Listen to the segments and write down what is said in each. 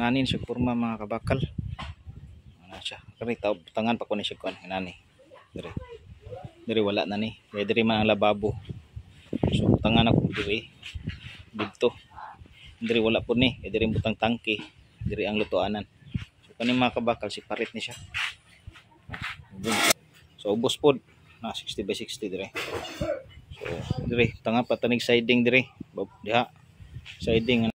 nganin sa kurma mga kabakal ana siya kani tangan pa ko ni siya kon nani dire dire wala na ni kay dire man ang lababo so tangan ako dire dito dire wala po ni kay dire butang tangke dire ang lutoanan so kani mga kabakal si parit ni siya so ubos po na 60 by 60 dire so dire tangan pa tanig siding dire diha siding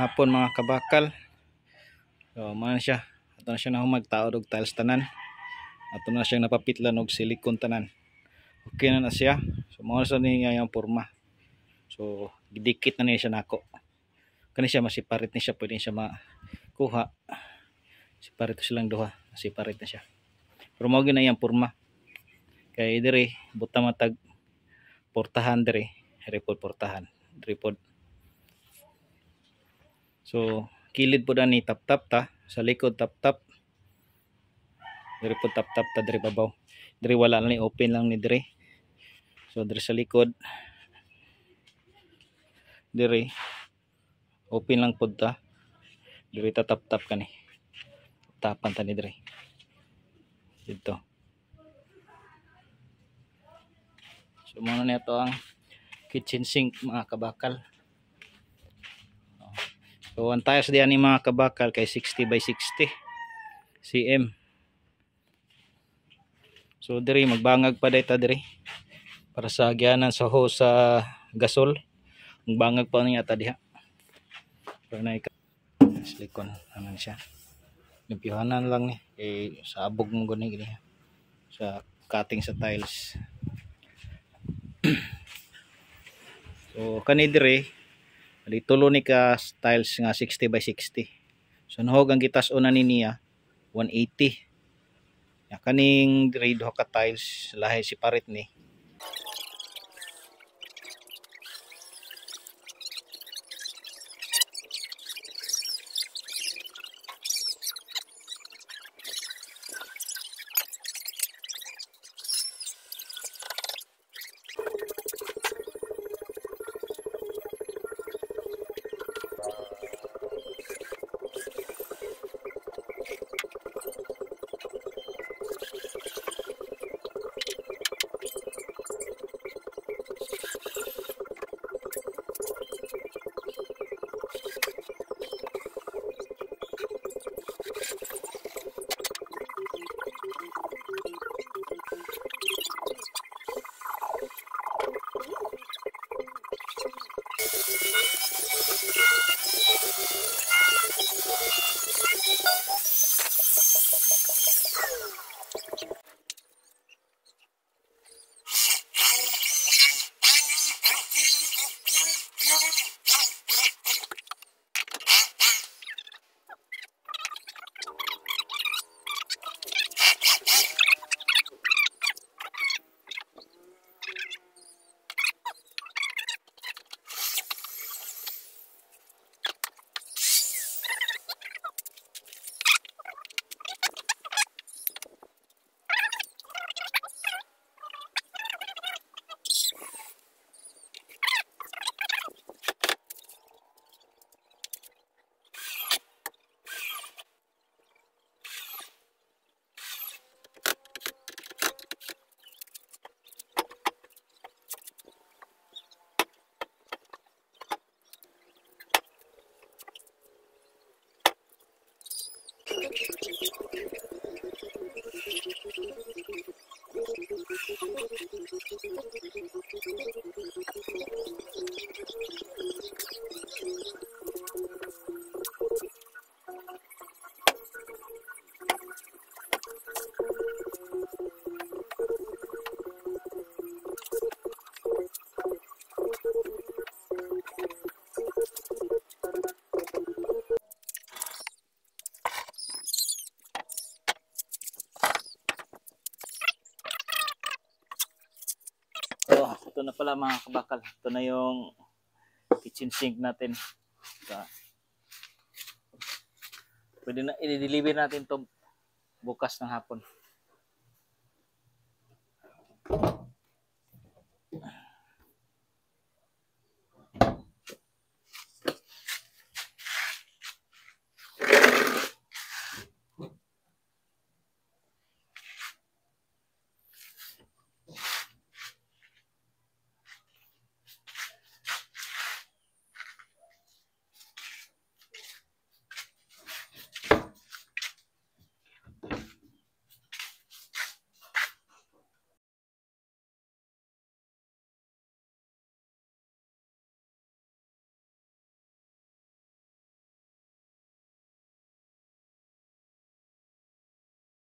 hapon mga kabakal so man siya ato na siya na humagtaod og tiles tanan ato na siya napapitlan og silikon tanan okay na na siya so mao sa ni ang porma so gidikit na niya siya nako kani siya masiparit ni siya pwede siya makuha siparit silang duha masiparit na siya pero mao gyud na iyang porma kay dire buta matag portahan dire report portahan report So, kilid po na ni tap-tap ta. Sa likod tap-tap. Diri po tap-tap ta diri babaw. Diri wala lang ni open lang ni diri. So, diri sa likod. Diri. Open lang po ta. Diri ta tap-tap ka ni. Tapan ta ni diri. Dito. So, muna na ito ang kitchen sink mga kabakal. So ang tires diyan ni mga kabakal kay 60 by 60 cm. So diri magbangag pa dayta diri para sa agyanan sa hose sa gasol. Magbangag pa niya ta diha. Para na ika silicon anan siya. Limpihanan lang ni eh sabog mo gani gani sa cutting sa tiles. so kanidire Kali tulo ni ka tiles nga 60 by 60. So nahog ang gitas una ni niya 180. Ya kaning grade ka tiles lahi si parit ni pala mga kabakal. Ito na yung kitchen sink natin. Ito. Diba? Pwede na i-deliver natin to bukas ng hapon.